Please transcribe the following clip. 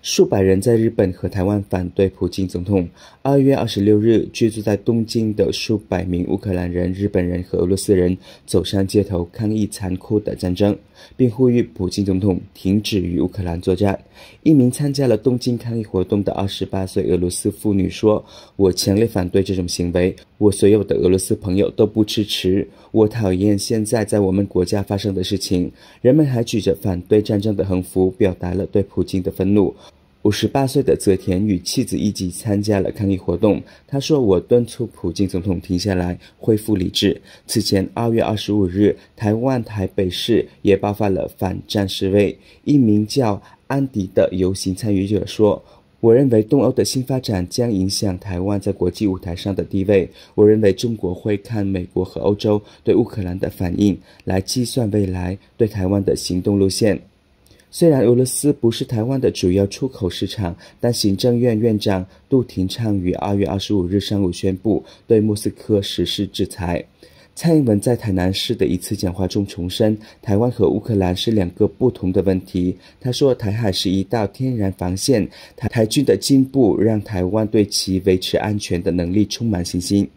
数百人在日本和台湾反对普京总统。二月二十六日，居住在东京的数百名乌克兰人、日本人和俄罗斯人走上街头抗议残酷的战争，并呼吁普京总统停止与乌克兰作战。一名参加了东京抗议活动的二十八岁俄罗斯妇女说：“我强烈反对这种行为，我所有的俄罗斯朋友都不支持。我讨厌现在在我们国家发生的事情。”人们还举着反对战争的横幅，表达了对普京的愤怒。五十八岁的泽田与妻子一起参加了抗议活动。他说：“我敦促普京总统停下来，恢复理智。”此前，二月二十五日，台湾台北市也爆发了反战示威。一名叫安迪的游行参与者说：“我认为东欧的新发展将影响台湾在国际舞台上的地位。我认为中国会看美国和欧洲对乌克兰的反应，来计算未来对台湾的行动路线。”虽然俄罗斯不是台湾的主要出口市场，但行政院院长杜廷昌于二月二十五日上午宣布对莫斯科实施制裁。蔡英文在台南市的一次讲话中重申，台湾和乌克兰是两个不同的问题。他说，台海是一道天然防线，台台军的进步让台湾对其维持安全的能力充满信心。